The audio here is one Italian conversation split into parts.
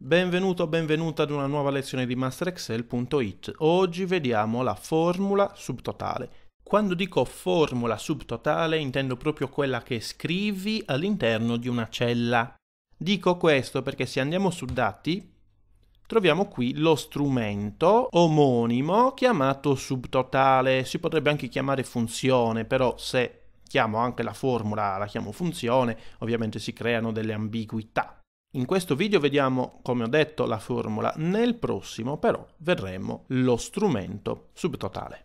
Benvenuto o benvenuta ad una nuova lezione di MasterExcel.it. Oggi vediamo la formula subtotale. Quando dico formula subtotale intendo proprio quella che scrivi all'interno di una cella. Dico questo perché se andiamo su dati troviamo qui lo strumento omonimo chiamato subtotale, si potrebbe anche chiamare funzione, però se chiamo anche la formula la chiamo funzione, ovviamente si creano delle ambiguità. In questo video vediamo, come ho detto, la formula, nel prossimo però vedremo lo strumento subtotale.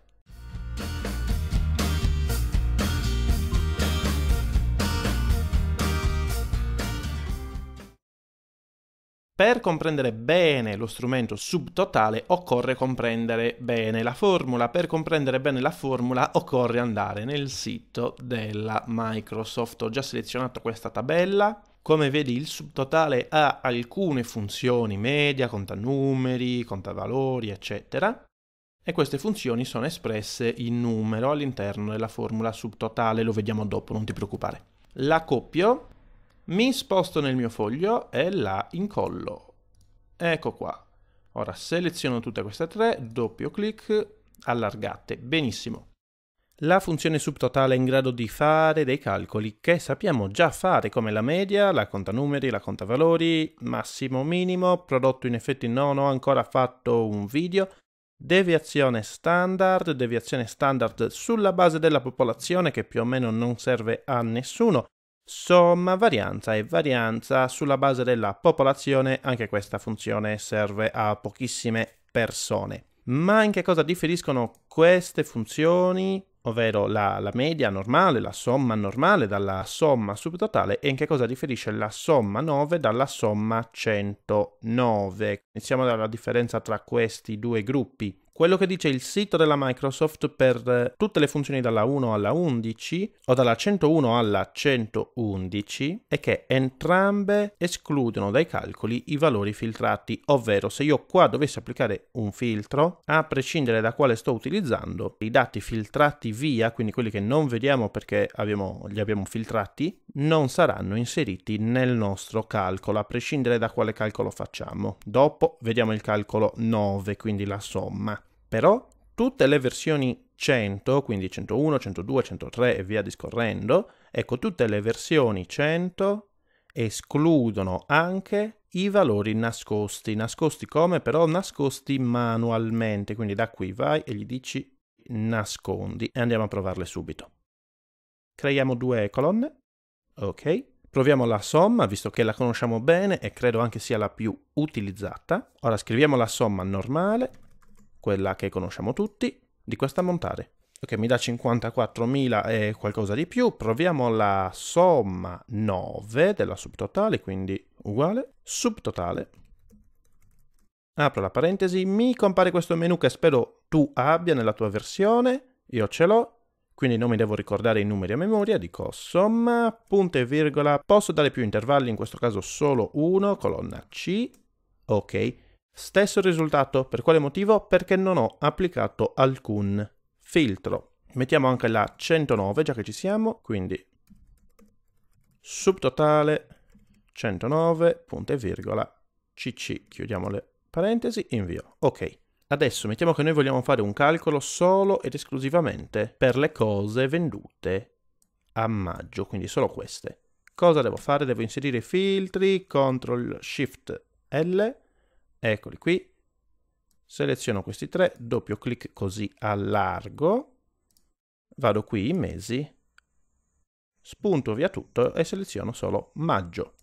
Per comprendere bene lo strumento subtotale occorre comprendere bene la formula. Per comprendere bene la formula occorre andare nel sito della Microsoft. Ho già selezionato questa tabella come vedi il subtotale ha alcune funzioni media, conta numeri, conta valori, eccetera, e queste funzioni sono espresse in numero all'interno della formula subtotale, lo vediamo dopo, non ti preoccupare. La coppio, mi sposto nel mio foglio e la incollo. Ecco qua. Ora seleziono tutte queste tre, doppio clic, allargate. Benissimo. La funzione subtotale è in grado di fare dei calcoli che sappiamo già fare come la media, la conta numeri, la conta valori, massimo minimo, prodotto in effetti non ho ancora fatto un video, deviazione standard, deviazione standard sulla base della popolazione che più o meno non serve a nessuno, somma, varianza e varianza sulla base della popolazione, anche questa funzione serve a pochissime persone. Ma in che cosa differiscono queste funzioni ovvero la, la, media normale, la somma normale dalla somma subtotale e in che cosa differisce la somma 9 dalla somma 109. Iniziamo dalla differenza tra questi due gruppi. Quello che dice il sito della Microsoft per eh, tutte le funzioni dalla 1 alla 11 o dalla 101 alla 111 è che entrambe escludono dai calcoli i valori filtrati, ovvero se io qua dovessi applicare un filtro, a prescindere da quale sto utilizzando, i dati filtrati via, quindi quelli che non vediamo perché abbiamo, li abbiamo filtrati, non saranno inseriti nel nostro calcolo, a prescindere da quale calcolo facciamo. Dopo vediamo il calcolo 9, quindi la somma. Però tutte le versioni 100, quindi 101, 102, 103 e via discorrendo, ecco, tutte le versioni 100 escludono anche i valori nascosti. Nascosti come? Però nascosti manualmente, quindi da qui vai e gli dici nascondi e andiamo a provarle subito. Creiamo due colonne, ok, Proviamo la somma, visto che la conosciamo bene e credo anche sia la più utilizzata. Ora scriviamo la somma normale, quella che conosciamo tutti, di questa montare. Ok, mi dà 54.000 e qualcosa di più. Proviamo la somma 9 della subtotale, quindi uguale, subtotale. Apro la parentesi, mi compare questo menu che spero tu abbia nella tua versione, io ce l'ho, quindi non mi devo ricordare i numeri a memoria, dico somma, punto e virgola, posso dare più intervalli, in questo caso solo uno, colonna C, ok. Stesso risultato, per quale motivo? Perché non ho applicato alcun filtro. Mettiamo anche la 109, già che ci siamo, quindi subtotale 109, punto virgola, cc, chiudiamo le parentesi, invio. Ok. Adesso mettiamo che noi vogliamo fare un calcolo solo ed esclusivamente per le cose vendute a maggio, quindi solo queste. Cosa devo fare? Devo inserire i filtri, CTRL SHIFT L, eccoli qui, seleziono questi tre, doppio clic così allargo, vado qui in mesi, spunto via tutto e seleziono solo maggio.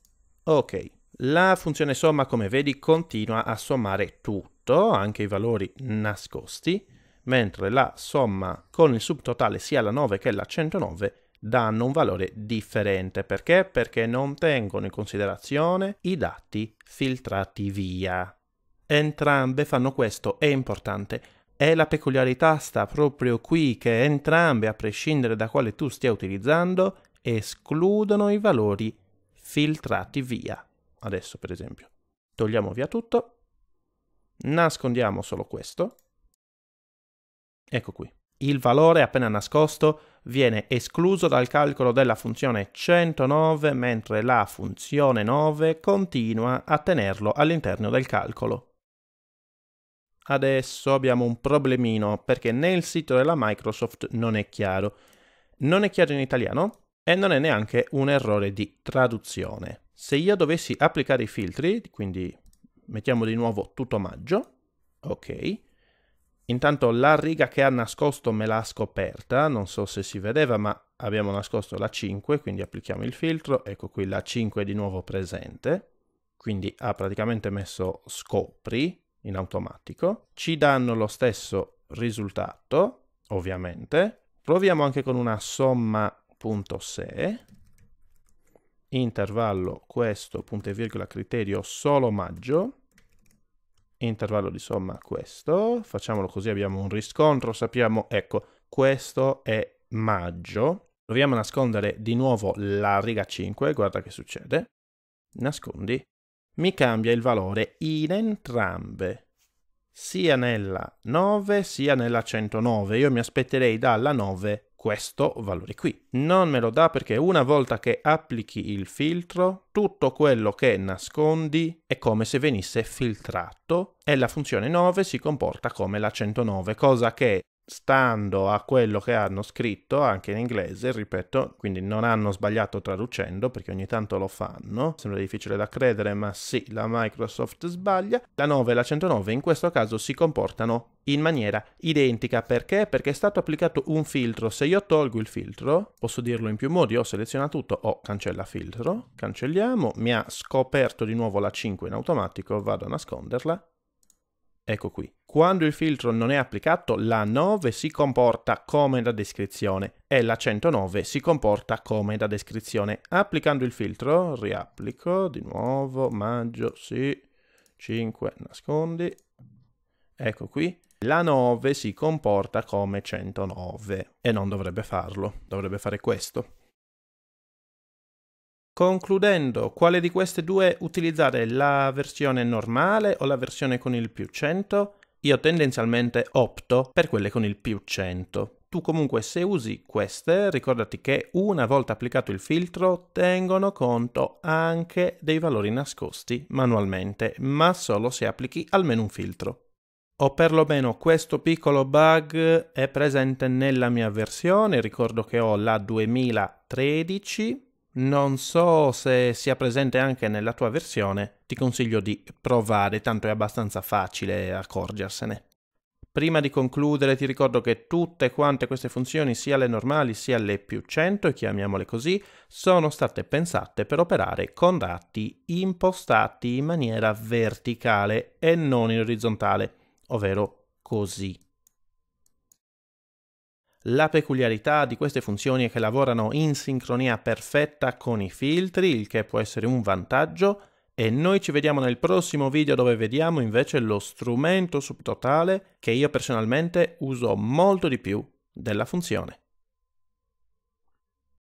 Ok, la funzione somma come vedi continua a sommare tutto, anche i valori nascosti, mentre la somma con il subtotale sia la 9 che la 109 danno un valore differente. Perché? Perché non tengono in considerazione i dati filtrati via. Entrambe fanno questo, è importante. E la peculiarità sta proprio qui che entrambe, a prescindere da quale tu stia utilizzando, escludono i valori filtrati via. Adesso, per esempio, togliamo via tutto, nascondiamo solo questo. Ecco qui. Il valore appena nascosto viene escluso dal calcolo della funzione 109, mentre la funzione 9 continua a tenerlo all'interno del calcolo. Adesso abbiamo un problemino perché nel sito della Microsoft non è chiaro. Non è chiaro in italiano e non è neanche un errore di traduzione. Se io dovessi applicare i filtri, quindi mettiamo di nuovo tutto maggio, ok. Intanto la riga che ha nascosto me l'ha scoperta, non so se si vedeva, ma abbiamo nascosto la 5, quindi applichiamo il filtro, ecco qui la 5 è di nuovo presente, quindi ha praticamente messo scopri, in automatico, ci danno lo stesso risultato, ovviamente. Proviamo anche con una somma.se, intervallo questo, punto e virgola, criterio solo maggio, intervallo di somma questo, facciamolo così abbiamo un riscontro, sappiamo, ecco, questo è maggio. Proviamo a nascondere di nuovo la riga 5, guarda che succede. Nascondi mi cambia il valore in entrambe, sia nella 9 sia nella 109. Io mi aspetterei dalla 9 questo valore qui. Non me lo dà perché una volta che applichi il filtro, tutto quello che nascondi è come se venisse filtrato e la funzione 9 si comporta come la 109, cosa che stando a quello che hanno scritto anche in inglese, ripeto, quindi non hanno sbagliato traducendo perché ogni tanto lo fanno, sembra difficile da credere, ma sì, la Microsoft sbaglia. La 9 e la 109 in questo caso si comportano in maniera identica perché? Perché è stato applicato un filtro. Se io tolgo il filtro, posso dirlo in più modi, o seleziona tutto o cancella filtro, cancelliamo, mi ha scoperto di nuovo la 5 in automatico, vado a nasconderla Ecco qui. Quando il filtro non è applicato, la 9 si comporta come da descrizione e la 109 si comporta come da descrizione. Applicando il filtro, riapplico di nuovo, maggio, sì, 5, nascondi, ecco qui. La 9 si comporta come 109 e non dovrebbe farlo, dovrebbe fare questo. Concludendo, quale di queste due utilizzare? La versione normale o la versione con il più 100? Io tendenzialmente opto per quelle con il più 100. Tu comunque se usi queste, ricordati che una volta applicato il filtro tengono conto anche dei valori nascosti manualmente, ma solo se applichi almeno un filtro o perlomeno questo piccolo bug è presente nella mia versione, ricordo che ho la 2013 non so se sia presente anche nella tua versione, ti consiglio di provare, tanto è abbastanza facile accorgersene. Prima di concludere ti ricordo che tutte quante queste funzioni, sia le normali sia le più 100, chiamiamole così, sono state pensate per operare con dati impostati in maniera verticale e non in orizzontale, ovvero così. La peculiarità di queste funzioni è che lavorano in sincronia perfetta con i filtri, il che può essere un vantaggio, e noi ci vediamo nel prossimo video dove vediamo invece lo strumento subtotale che io personalmente uso molto di più della funzione.